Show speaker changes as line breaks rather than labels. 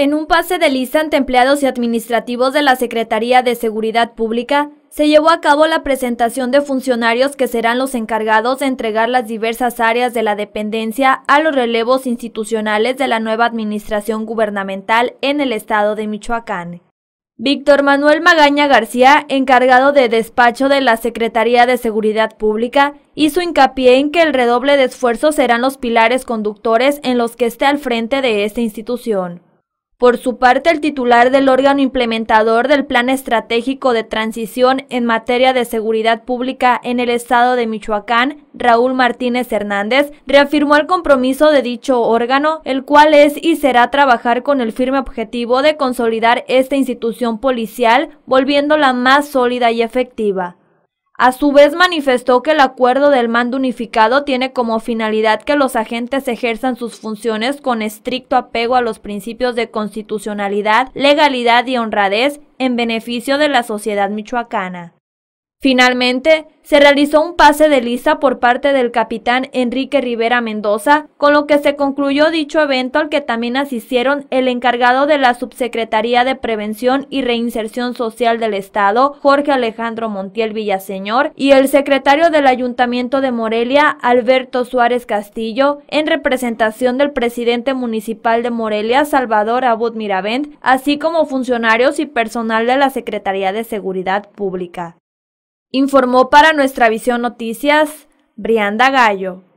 En un pase de lista ante empleados y administrativos de la Secretaría de Seguridad Pública, se llevó a cabo la presentación de funcionarios que serán los encargados de entregar las diversas áreas de la dependencia a los relevos institucionales de la nueva administración gubernamental en el estado de Michoacán. Víctor Manuel Magaña García, encargado de despacho de la Secretaría de Seguridad Pública, hizo hincapié en que el redoble de esfuerzos serán los pilares conductores en los que esté al frente de esta institución. Por su parte, el titular del órgano implementador del Plan Estratégico de Transición en materia de seguridad pública en el estado de Michoacán, Raúl Martínez Hernández, reafirmó el compromiso de dicho órgano, el cual es y será trabajar con el firme objetivo de consolidar esta institución policial, volviéndola más sólida y efectiva. A su vez manifestó que el acuerdo del mando unificado tiene como finalidad que los agentes ejerzan sus funciones con estricto apego a los principios de constitucionalidad, legalidad y honradez en beneficio de la sociedad michoacana. Finalmente, se realizó un pase de lista por parte del capitán Enrique Rivera Mendoza, con lo que se concluyó dicho evento al que también asistieron el encargado de la Subsecretaría de Prevención y Reinserción Social del Estado, Jorge Alejandro Montiel Villaseñor, y el secretario del Ayuntamiento de Morelia, Alberto Suárez Castillo, en representación del presidente municipal de Morelia, Salvador Abud Mirabent, así como funcionarios y personal de la Secretaría de Seguridad Pública. Informó para Nuestra Visión Noticias Brianda Gallo.